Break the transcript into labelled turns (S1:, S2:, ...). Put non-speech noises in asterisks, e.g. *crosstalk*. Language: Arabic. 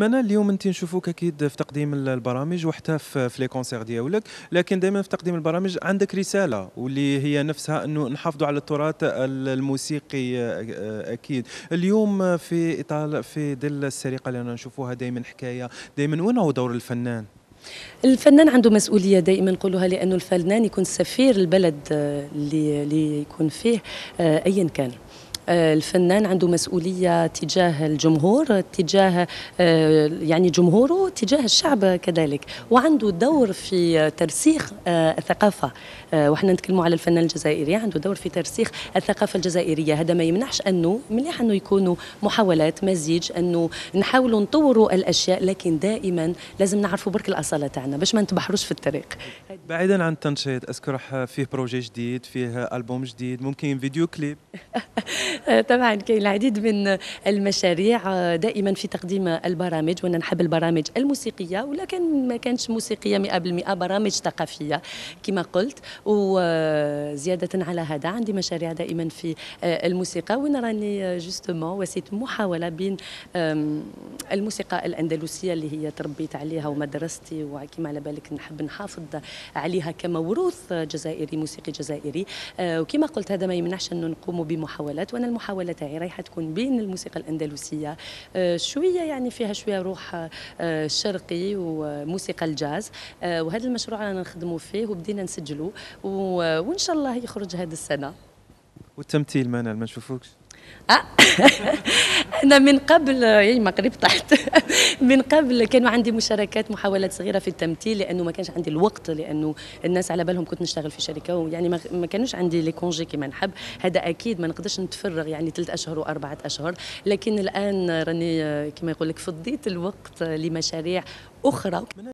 S1: منا اليوم انت نشوفوك اكيد في تقديم البرامج وحتى في لي كونسير دياولك لكن دائما في تقديم البرامج عندك رساله واللي هي نفسها انه نحافظوا على التراث الموسيقي آه، اكيد اليوم في اطار في ظل السرقه اللي انا نشوفوها دائما حكايه دائما وين هو دور الفنان
S2: الفنان عنده مسؤوليه دائما نقولها لانه الفنان يكون سفير البلد آه، اللي يكون فيه آه، ايا كان آه، الفنان عنده مسؤوليه تجاه الجمهور تجاه آه، يعني جمهوره تجاه الشعب كذلك وعنده دور في ترسيخ آه، الثقافه وحنا نتكلموا على الفنان الجزائري عنده دور في ترسيخ الثقافه الجزائريه هذا ما يمنعش انه مليح انه يكونوا محاولات مزيج انه نحاولوا نطوروا الاشياء لكن دائما لازم نعرفوا برك الاصاله تاعنا باش ما نتبحروش في الطريق
S1: بعيدا عن التنشيط اذكر فيه بروجي جديد فيه البوم جديد ممكن فيديو كليب *laughs*
S2: *laughs* طبعا كاين العديد من المشاريع آه، دائما في تقديم البرامج وانا نحب البرامج الموسيقيه ولكن ما كانش موسيقيه 100% برامج ثقافيه كما قلت وزياده على هذا عندي مشاريع دائما في آه، الموسيقى وين راني جوستومون آه، وسيت محاوله بين الموسيقى الاندلسيه اللي هي تربيت عليها ومدرستي وكما على بالك نحب نحافظ عليها كموروث جزائري موسيقي جزائري وكما قلت هذا ما يمنعش انه نقوم بمحاولات وانا المحاوله تاعي رايحه تكون بين الموسيقى الاندلسيه آه، شويه يعني فيها شويه روح آه، شرقي وموسيقى الجاز آه، وهذا المشروع رانا نخدموا فيه وبدينا نسجلوا وان شاء الله يخرج هذه السنه
S1: والتمثيل مانا ما نشوفوكش
S2: آه. *laughs* انا من قبل يعني مغرب طحت *laughs* من قبل كانوا عندي مشاركات محاولات صغيره في التمثيل لانه ما كانش عندي الوقت لانه الناس على بالهم كنت نشتغل في شركه ويعني ما كانوش عندي لي كونجي كما نحب هذا اكيد ما نقدرش نتفرغ يعني ثلاث اشهر واربعه اشهر لكن الان راني آه، كما يقول لك فضيت الوقت لمشاريع اخرى